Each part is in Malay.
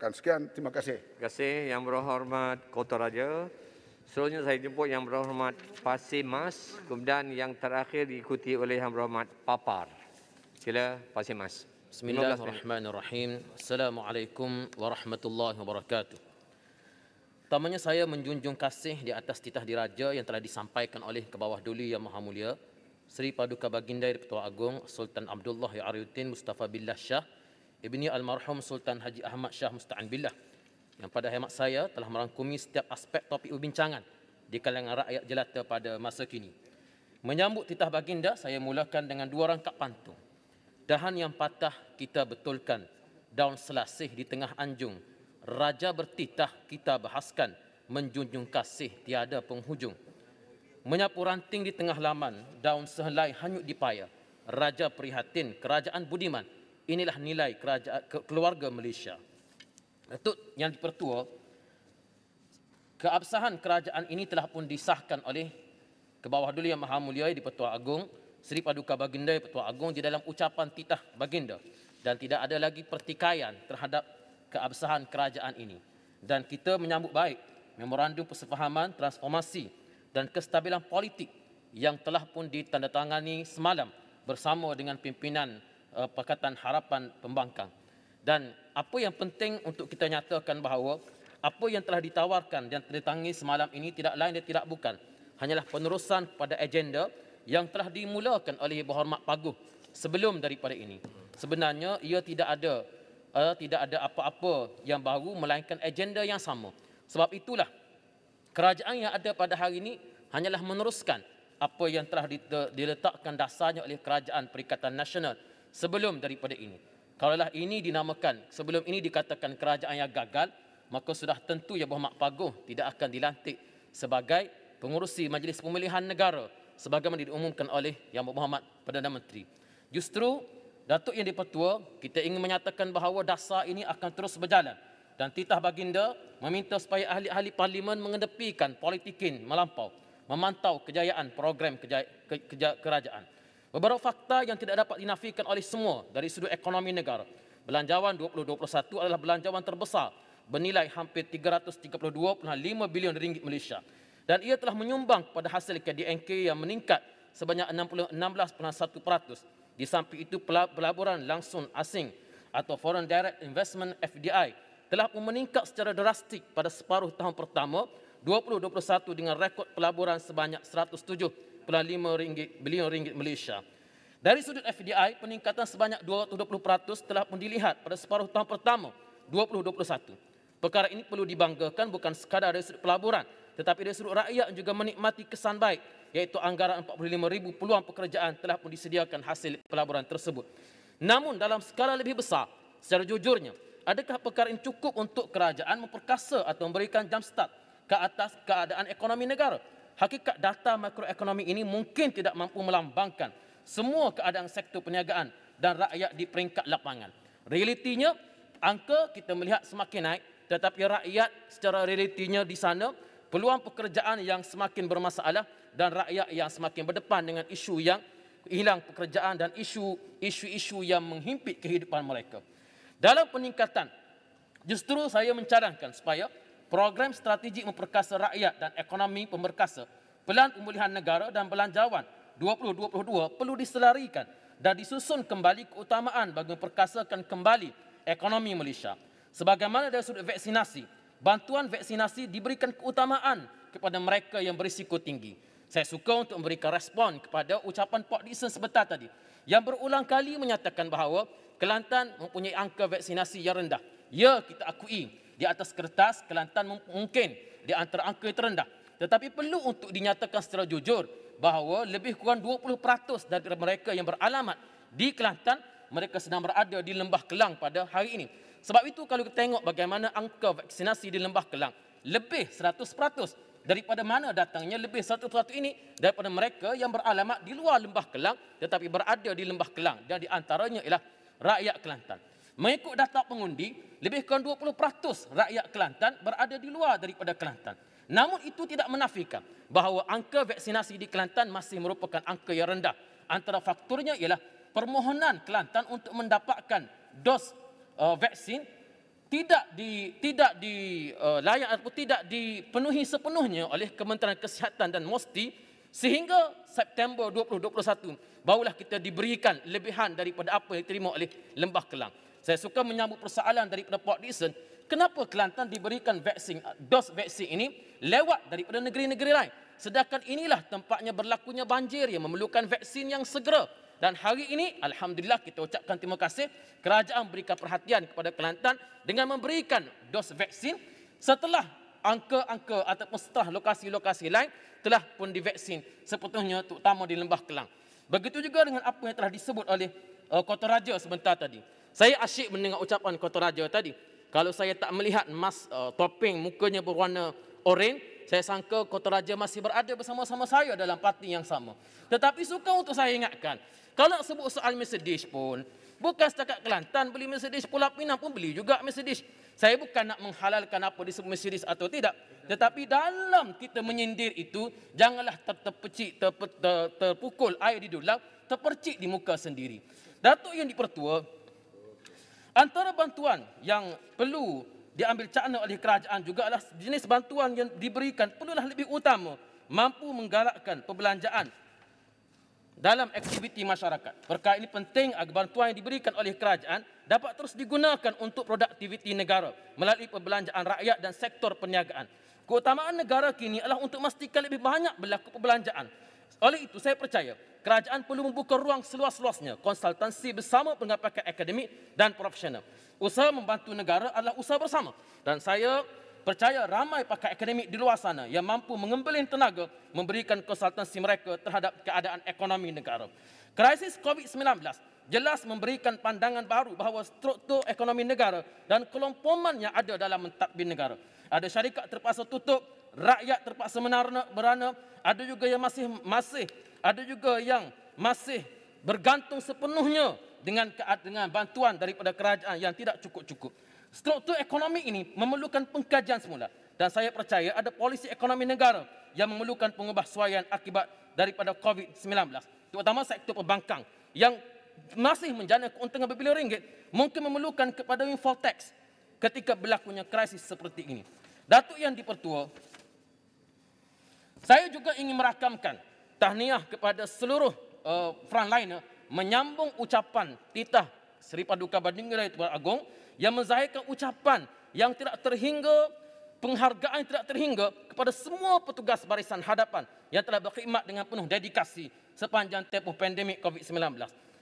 rakan sekian. Terima kasih. Terima kasih Yang Berhormat Kota Raja. Seterusnya saya jumpa Yang Berhormat Pasir Mas. Kemudian yang terakhir diikuti oleh Yang Berhormat Papar. Sila Pasir Mas. Bismillahirrahmanirrahim. Assalamualaikum warahmatullahi wabarakatuh. Pertamanya saya menjunjung kasih di atas titah diraja yang telah disampaikan oleh Kebawah Duli Yang Maha Mulia Sri Paduka Baginda Ketua Agong Sultan Abdullah Ya Mustafa Billah Shah ibni almarhum Sultan Haji Ahmad Shah Musta'an Billah yang pada hemat saya telah merangkumi setiap aspek topik perbincangan di kalangan rakyat jelata pada masa kini. Menyambut titah baginda, saya mulakan dengan dua rangkap pantun. Dahan yang patah kita betulkan, daun selasih di tengah anjung. Raja bertitah kita bahaskan, menjunjung kasih tiada penghujung. Menyapu ranting di tengah laman, daun sehelai hanyut dipaya. Raja prihatin, kerajaan budiman, inilah nilai kerajaan keluarga Malaysia. Datuk Yang Pertua, keabsahan kerajaan ini telah pun disahkan oleh ke bawah dulu yang Maha Mulia di Pertua Agong Seri Paduka Baginda di Pertua Agong di dalam ucapan titah Baginda dan tidak ada lagi pertikaian terhadap keabsahan kerajaan ini dan kita menyambut baik memorandum persefahaman transformasi dan kestabilan politik yang telah pun ditandatangani semalam bersama dengan pimpinan uh, eh, Pakatan Harapan Pembangkang. Dan apa yang penting untuk kita nyatakan bahawa apa yang telah ditawarkan dan ditangis semalam ini tidak lain dan tidak bukan hanyalah penerusan kepada agenda yang telah dimulakan oleh Ibu Hormat Paguh sebelum daripada ini. Sebenarnya ia tidak ada uh, tidak ada apa-apa yang baru melainkan agenda yang sama. Sebab itulah kerajaan yang ada pada hari ini hanyalah meneruskan apa yang telah diletakkan dasarnya oleh kerajaan Perikatan Nasional sebelum daripada ini. Kalaulah ini dinamakan, sebelum ini dikatakan kerajaan yang gagal, maka sudah tentu Yang Berhormat Paguh tidak akan dilantik sebagai pengurusi Majlis Pemilihan Negara sebagaimana diumumkan oleh Yang Muhammad Perdana Menteri. Justru, Datuk Yang Dipertua, kita ingin menyatakan bahawa dasar ini akan terus berjalan dan titah baginda meminta supaya ahli-ahli parlimen mengedepikan politikin melampau, memantau kejayaan program kerajaan. Beberapa fakta yang tidak dapat dinafikan oleh semua dari sudut ekonomi negara. Belanjawan 2021 adalah belanjawan terbesar bernilai hampir 332.5 bilion ringgit Malaysia. Dan ia telah menyumbang kepada hasil KDNK yang meningkat sebanyak 16.1%. Di samping itu, pelaburan langsung asing atau Foreign Direct Investment FDI telah pun meningkat secara drastik pada separuh tahun pertama 2021 dengan rekod pelaburan sebanyak 107 5 bilion ringgit Malaysia. Dari sudut FDI, peningkatan sebanyak 220% telah pun dilihat pada separuh tahun pertama 2021. Perkara ini perlu dibanggakan bukan sekadar dari sudut pelaburan, tetapi dari sudut rakyat juga menikmati kesan baik iaitu anggaran 45,000 peluang pekerjaan telah pun disediakan hasil pelaburan tersebut. Namun dalam skala lebih besar, secara jujurnya, adakah perkara ini cukup untuk kerajaan memperkasa atau memberikan jump start ke atas keadaan ekonomi negara? hakikat data makroekonomi ini mungkin tidak mampu melambangkan semua keadaan sektor perniagaan dan rakyat di peringkat lapangan. Realitinya, angka kita melihat semakin naik tetapi rakyat secara realitinya di sana, peluang pekerjaan yang semakin bermasalah dan rakyat yang semakin berdepan dengan isu yang hilang pekerjaan dan isu-isu yang menghimpit kehidupan mereka. Dalam peningkatan, justru saya mencadangkan supaya program strategik memperkasa rakyat dan ekonomi pemerkasa, pelan pemulihan negara dan belanjawan 2022 perlu diselarikan dan disusun kembali keutamaan bagi memperkasakan kembali ekonomi Malaysia. Sebagaimana dari sudut vaksinasi, bantuan vaksinasi diberikan keutamaan kepada mereka yang berisiko tinggi. Saya suka untuk memberikan respon kepada ucapan Pak Dixon sebentar tadi yang berulang kali menyatakan bahawa Kelantan mempunyai angka vaksinasi yang rendah. Ya, kita akui di atas kertas Kelantan mungkin di antara angka yang terendah. Tetapi perlu untuk dinyatakan secara jujur bahawa lebih kurang 20% daripada mereka yang beralamat di Kelantan mereka sedang berada di Lembah Kelang pada hari ini. Sebab itu kalau kita tengok bagaimana angka vaksinasi di Lembah Kelang lebih 100% daripada mana datangnya lebih 100% ini daripada mereka yang beralamat di luar Lembah Kelang tetapi berada di Lembah Kelang dan di antaranya ialah rakyat Kelantan. Mengikut data pengundi, lebih kurang 20% rakyat Kelantan berada di luar daripada Kelantan. Namun itu tidak menafikan bahawa angka vaksinasi di Kelantan masih merupakan angka yang rendah. Antara fakturnya ialah permohonan Kelantan untuk mendapatkan dos uh, vaksin tidak di tidak di uh, layak atau tidak dipenuhi sepenuhnya oleh Kementerian Kesihatan dan Mosti sehingga September 2021 barulah kita diberikan lebihan daripada apa yang diterima oleh Lembah Kelang. Saya suka menyambut persoalan daripada Port Dixon. Kenapa Kelantan diberikan vaksin, dos vaksin ini lewat daripada negeri-negeri lain? Sedangkan inilah tempatnya berlakunya banjir yang memerlukan vaksin yang segera. Dan hari ini, Alhamdulillah kita ucapkan terima kasih. Kerajaan berikan perhatian kepada Kelantan dengan memberikan dos vaksin setelah angka-angka ataupun setelah lokasi-lokasi lain telah pun divaksin sepenuhnya terutama di Lembah Kelang. Begitu juga dengan apa yang telah disebut oleh uh, eh, Kota Raja sebentar tadi. Saya asyik mendengar ucapan kota raja tadi. Kalau saya tak melihat mas uh, eh, topeng mukanya berwarna oren, saya sangka kota raja masih berada bersama-sama saya dalam parti yang sama. Tetapi suka untuk saya ingatkan, kalau sebut soal Mercedes pun, bukan setakat Kelantan beli Mercedes, Pulau Pinang pun beli juga Mercedes. Saya bukan nak menghalalkan apa di disebut Mercedes atau tidak. Tetapi dalam kita menyindir itu, janganlah ter terpecik, ter ter terpukul air di dulang, terpercik di muka sendiri. Datuk yang dipertua, Antara bantuan yang perlu diambil cakna oleh kerajaan juga adalah jenis bantuan yang diberikan perlulah lebih utama mampu menggalakkan perbelanjaan dalam aktiviti masyarakat. Perkara ini penting agar bantuan yang diberikan oleh kerajaan dapat terus digunakan untuk produktiviti negara melalui perbelanjaan rakyat dan sektor perniagaan. Keutamaan negara kini adalah untuk memastikan lebih banyak berlaku perbelanjaan. Oleh itu, saya percaya kerajaan perlu membuka ruang seluas-luasnya konsultansi bersama dengan akademik dan profesional. Usaha membantu negara adalah usaha bersama dan saya percaya ramai pakar akademik di luar sana yang mampu mengembelin tenaga memberikan konsultansi mereka terhadap keadaan ekonomi negara. Krisis COVID-19 jelas memberikan pandangan baru bahawa struktur ekonomi negara dan kelompoman yang ada dalam mentadbir negara. Ada syarikat terpaksa tutup, rakyat terpaksa menarna, berana, ada juga yang masih masih ada juga yang masih bergantung sepenuhnya dengan dengan bantuan daripada kerajaan yang tidak cukup-cukup. Struktur ekonomi ini memerlukan pengkajian semula dan saya percaya ada polisi ekonomi negara yang memerlukan pengubahsuaian akibat daripada COVID-19. Terutama sektor perbankan yang masih menjana keuntungan berbilion ringgit mungkin memerlukan kepada windfall tax ketika berlakunya krisis seperti ini. Datuk yang dipertua, saya juga ingin merakamkan tahniah kepada seluruh uh, eh, frontliner eh, menyambung ucapan titah Seri Paduka Bandingerai Tuan Agong yang menzahirkan ucapan yang tidak terhingga penghargaan yang tidak terhingga kepada semua petugas barisan hadapan yang telah berkhidmat dengan penuh dedikasi sepanjang tempoh pandemik COVID-19.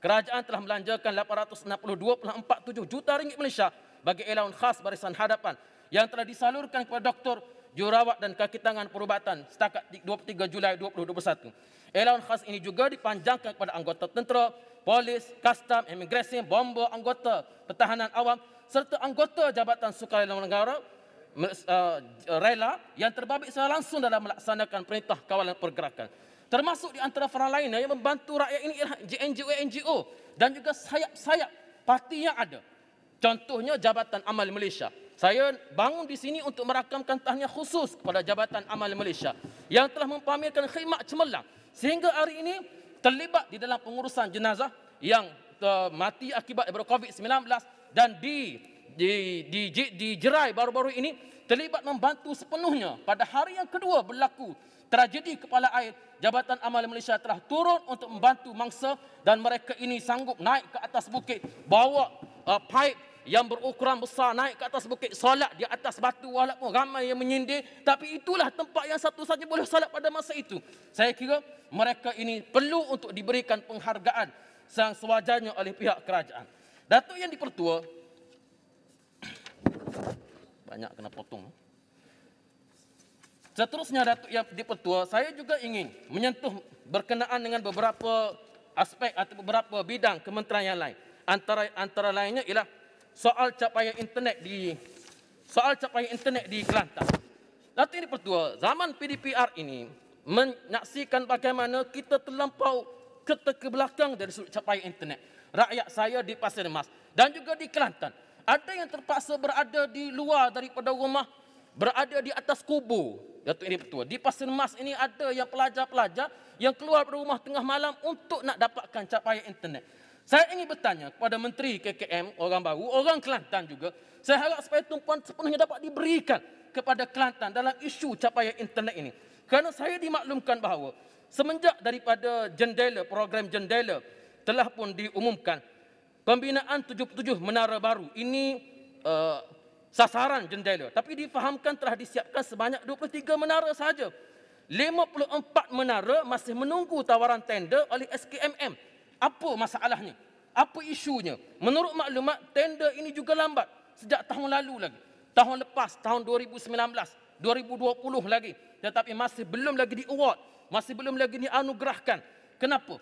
Kerajaan telah melanjakan 862.47 juta ringgit Malaysia bagi elaun khas barisan hadapan yang telah disalurkan kepada doktor. Jurawat dan kaki tangan perubatan setakat 23 Julai 2021. Elaun khas ini juga dipanjangkan kepada anggota tentera, polis, kastam, imigresen, bomba, anggota pertahanan awam serta anggota Jabatan Sukarela Negara eh, rela yang terbabit secara langsung dalam melaksanakan perintah kawalan pergerakan. Termasuk di antara peran lainnya yang membantu rakyat ini ialah NGO-NGO dan juga sayap-sayap parti yang ada. Contohnya Jabatan Amal Malaysia. Saya bangun di sini untuk merakamkan tahniah khusus kepada Jabatan Amal Malaysia yang telah mempamerkan khidmat cemerlang sehingga hari ini terlibat di dalam pengurusan jenazah yang eh, mati akibat daripada COVID-19 dan di di di, di, di jerai baru-baru ini terlibat membantu sepenuhnya pada hari yang kedua berlaku tragedi kepala air Jabatan Amal Malaysia telah turun untuk membantu mangsa dan mereka ini sanggup naik ke atas bukit bawa uh, eh, pipe yang berukuran besar naik ke atas bukit solat di atas batu walaupun ramai yang menyindir tapi itulah tempat yang satu satunya boleh solat pada masa itu saya kira mereka ini perlu untuk diberikan penghargaan yang sewajarnya oleh pihak kerajaan datuk yang dipertua banyak kena potong seterusnya datuk yang dipertua saya juga ingin menyentuh berkenaan dengan beberapa aspek atau beberapa bidang kementerian yang lain antara antara lainnya ialah soal capaian internet di soal capaian internet di Kelantan. Lalu ini pertua, zaman PDPR ini menyaksikan bagaimana kita terlampau ke belakang dari sudut capaian internet. Rakyat saya di Pasir Mas dan juga di Kelantan. Ada yang terpaksa berada di luar daripada rumah, berada di atas kubur. Datuk ini pertua, di Pasir Mas ini ada yang pelajar-pelajar yang keluar dari rumah tengah malam untuk nak dapatkan capaian internet. Saya ingin bertanya kepada Menteri KKM, orang baru, orang Kelantan juga. Saya harap supaya tumpuan sepenuhnya dapat diberikan kepada Kelantan dalam isu capaian internet ini. Kerana saya dimaklumkan bahawa semenjak daripada jendela, program jendela telah pun diumumkan, pembinaan 77 menara baru ini uh, sasaran jendela. Tapi difahamkan telah disiapkan sebanyak 23 menara sahaja. 54 menara masih menunggu tawaran tender oleh SKMM apa masalah ni? Apa isunya? Menurut maklumat, tender ini juga lambat. Sejak tahun lalu lagi. Tahun lepas, tahun 2019, 2020 lagi. Tetapi masih belum lagi di award. Masih belum lagi dianugerahkan. Kenapa?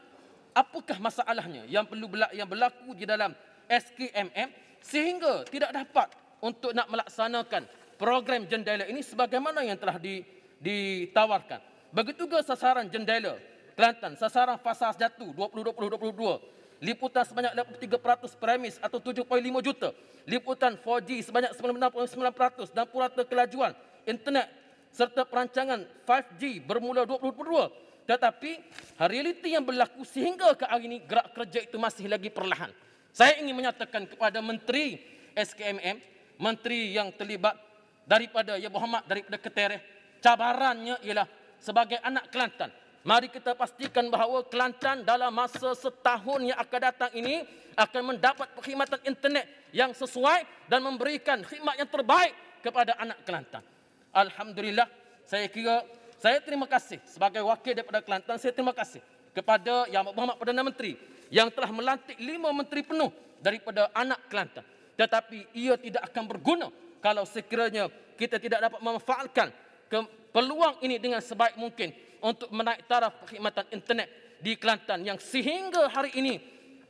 Apakah masalahnya yang perlu yang berlaku di dalam SKMM sehingga tidak dapat untuk nak melaksanakan program jendela ini sebagaimana yang telah ditawarkan. Begitu juga sasaran jendela Kelantan, sasaran fasa satu 2020-2022. Liputan sebanyak 83% premis atau 7.5 juta. Liputan 4G sebanyak 99% dan purata kelajuan internet serta perancangan 5G bermula 2022. Tetapi realiti yang berlaku sehingga ke hari ini gerak kerja itu masih lagi perlahan. Saya ingin menyatakan kepada Menteri SKMM, Menteri yang terlibat daripada Ya Muhammad daripada Ketereh, cabarannya ialah sebagai anak Kelantan, Mari kita pastikan bahawa Kelantan dalam masa setahun yang akan datang ini akan mendapat perkhidmatan internet yang sesuai dan memberikan khidmat yang terbaik kepada anak Kelantan. Alhamdulillah, saya kira saya terima kasih sebagai wakil daripada Kelantan, saya terima kasih kepada Yang Berhormat Perdana Menteri yang telah melantik lima menteri penuh daripada anak Kelantan. Tetapi ia tidak akan berguna kalau sekiranya kita tidak dapat memanfaatkan peluang ini dengan sebaik mungkin untuk menaik taraf perkhidmatan internet di Kelantan yang sehingga hari ini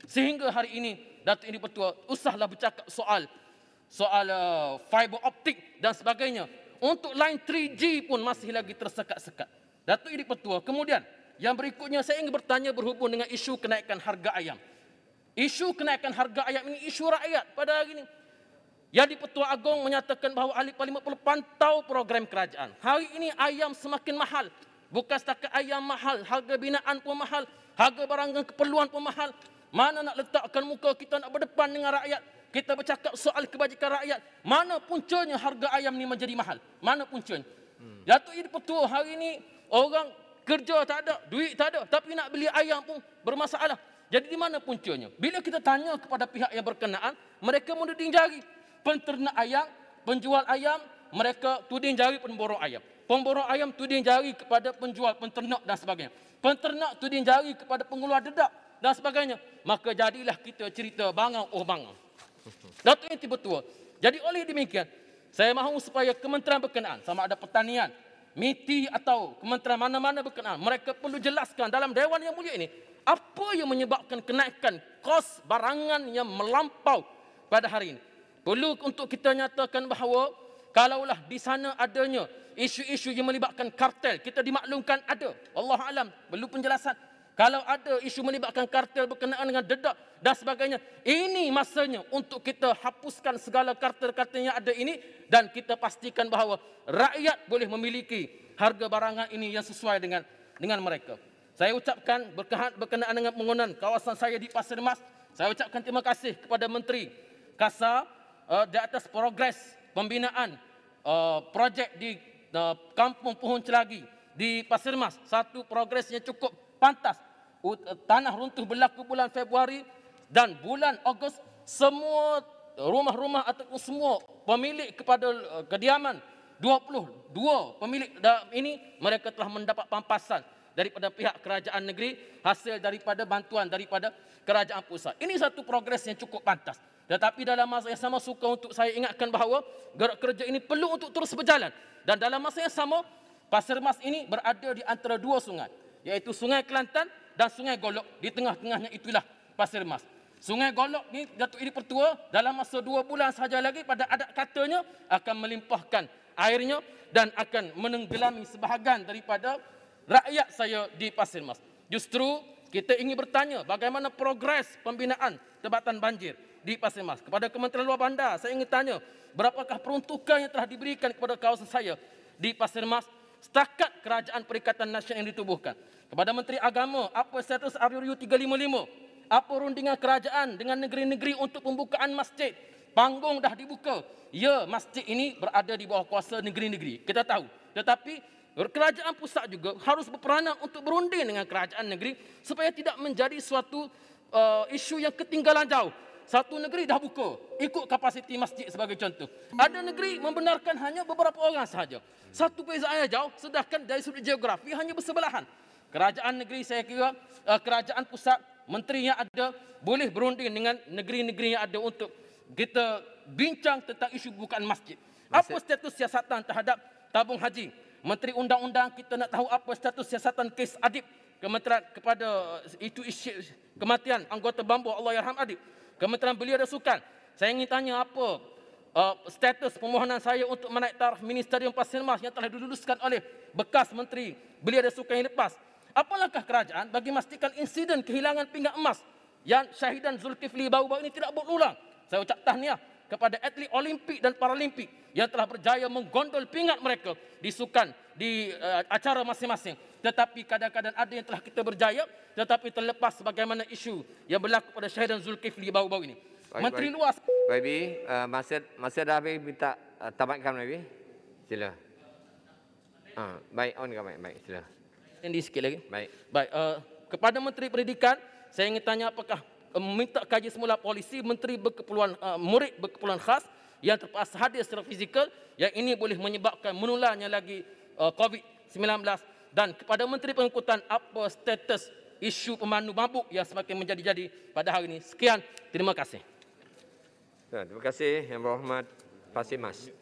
sehingga hari ini Datuk Ini Pertua usahlah bercakap soal soal uh, fiber optik dan sebagainya untuk line 3G pun masih lagi tersekat-sekat. Datuk Ini Pertua kemudian yang berikutnya saya ingin bertanya berhubung dengan isu kenaikan harga ayam. Isu kenaikan harga ayam ini isu rakyat pada hari ini. Yang di Pertua Agong menyatakan bahawa ahli parlimen perlu pantau program kerajaan. Hari ini ayam semakin mahal. Bukan setakat ayam mahal, harga binaan pun mahal, harga barang dan keperluan pun mahal. Mana nak letakkan muka kita nak berdepan dengan rakyat? Kita bercakap soal kebajikan rakyat. Mana puncanya harga ayam ni menjadi mahal? Mana puncanya? Hmm. Datuk Idi Petua hari ni orang kerja tak ada, duit tak ada. Tapi nak beli ayam pun bermasalah. Jadi di mana puncanya? Bila kita tanya kepada pihak yang berkenaan, mereka menuding jari. Penternak ayam, penjual ayam, mereka tuding jari pemborong ayam. Pemborong ayam tuding jari kepada penjual, penternak dan sebagainya. Penternak tuding jari kepada pengeluar dedak dan sebagainya. Maka jadilah kita cerita bangang oh bangang. Datuk yang tiba tua. Jadi oleh demikian, saya mahu supaya kementerian berkenaan sama ada pertanian, MITI atau kementerian mana-mana berkenaan, mereka perlu jelaskan dalam Dewan Yang Mulia ini, apa yang menyebabkan kenaikan kos barangan yang melampau pada hari ini. Perlu untuk kita nyatakan bahawa kalaulah di sana adanya isu-isu yang melibatkan kartel kita dimaklumkan ada Allah alam perlu penjelasan kalau ada isu melibatkan kartel berkenaan dengan dedak dan sebagainya ini masanya untuk kita hapuskan segala kartel-kartel yang ada ini dan kita pastikan bahawa rakyat boleh memiliki harga barangan ini yang sesuai dengan dengan mereka saya ucapkan berkenaan dengan pembangunan kawasan saya di Pasir Mas saya ucapkan terima kasih kepada menteri kasar uh, di atas progres pembinaan uh, projek di Eh, kampung Pohon Celagi di Pasir Mas. Satu progresnya cukup pantas. Eh, tanah runtuh berlaku bulan Februari dan bulan Ogos semua rumah-rumah atau semua pemilik kepada eh, kediaman 22 pemilik ini mereka telah mendapat pampasan daripada pihak kerajaan negeri, hasil daripada bantuan daripada kerajaan pusat. Ini satu progres yang cukup pantas. Tetapi dalam masa yang sama suka untuk saya ingatkan bahawa gerak kerja ini perlu untuk terus berjalan. Dan dalam masa yang sama, Pasir Mas ini berada di antara dua sungai. Iaitu Sungai Kelantan dan Sungai Golok. Di tengah-tengahnya itulah Pasir Mas. Sungai Golok ni Datuk Idi Pertua dalam masa dua bulan sahaja lagi pada adat katanya akan melimpahkan airnya dan akan menenggelami sebahagian daripada rakyat saya di Pasir Mas. Justru kita ingin bertanya bagaimana progres pembinaan tebatan banjir di Pasir Mas. Kepada Kementerian Luar Bandar, saya ingin tanya berapakah peruntukan yang telah diberikan kepada kawasan saya di Pasir Mas setakat kerajaan perikatan nasional yang ditubuhkan. Kepada Menteri Agama, apa status RUU 355? Apa rundingan kerajaan dengan negeri-negeri untuk pembukaan masjid? Panggung dah dibuka. Ya, masjid ini berada di bawah kuasa negeri-negeri. Kita tahu. Tetapi Kerajaan pusat juga harus berperanan untuk berunding dengan kerajaan negeri supaya tidak menjadi suatu uh, isu yang ketinggalan jauh. Satu negeri dah buka ikut kapasiti masjid sebagai contoh. Ada negeri membenarkan hanya beberapa orang sahaja. Satu perbezaan jauh sedangkan dari sudut geografi hanya bersebelahan. Kerajaan negeri saya kira uh, kerajaan pusat menteri yang ada boleh berunding dengan negeri-negeri yang ada untuk kita bincang tentang isu bukan masjid. Apa status siasatan terhadap tabung haji? Menteri Undang-Undang kita nak tahu apa status siasatan kes Adib Kementerian kepada eh, itu isyik kematian anggota bambu Allah Yarham Adib Kementerian Belia dan Sukan saya ingin tanya apa uh, status permohonan saya untuk menaik taraf Ministerium Pasir Mas yang telah diluluskan oleh bekas Menteri Belia dan Sukan yang lepas apa kerajaan bagi memastikan insiden kehilangan pinggang emas yang Syahidan Zulkifli bau bau ini tidak berulang saya ucap tahniah kepada atlet Olimpik dan Paralimpik yang telah berjaya menggondol pingat mereka di sukan, di uh, acara masing-masing. Tetapi kadang-kadang ada yang telah kita berjaya tetapi terlepas bagaimana isu yang berlaku pada dan Zulkifli baru-baru ini. Baik, Menteri baik. Luas. Baik, uh, masa, masa dah habis, minta uh, tamatkan, baby. Sila. Uh, baik, on kan, baik, baik, sila. Tendi sikit lagi. Baik. Baik, uh, kepada Menteri Pendidikan, saya ingin tanya apakah Eh, meminta kaji semula polisi menteri berkeperluan uh, murid berkeperluan khas yang terpaksa hadir secara fizikal yang ini boleh menyebabkan menularnya lagi uh, eh, COVID-19 dan kepada menteri pengangkutan apa status isu pemandu mabuk yang semakin menjadi-jadi pada hari ini sekian terima kasih ya, terima kasih yang berhormat Pasimas. Mas